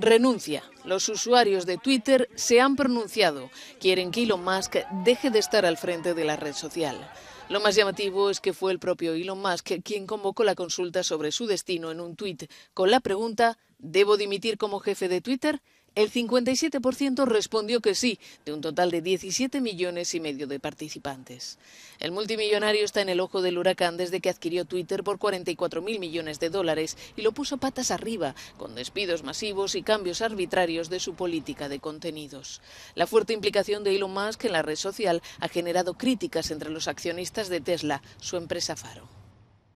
Renuncia. Los usuarios de Twitter se han pronunciado. Quieren que Elon Musk deje de estar al frente de la red social. Lo más llamativo es que fue el propio Elon Musk quien convocó la consulta sobre su destino en un tuit con la pregunta ¿Debo dimitir como jefe de Twitter? El 57% respondió que sí, de un total de 17 millones y medio de participantes. El multimillonario está en el ojo del huracán desde que adquirió Twitter por 44 mil millones de dólares y lo puso patas arriba, con despidos masivos y cambios arbitrarios de su política de contenidos. La fuerte implicación de Elon Musk en la red social ha generado críticas entre los accionistas de Tesla, su empresa Faro.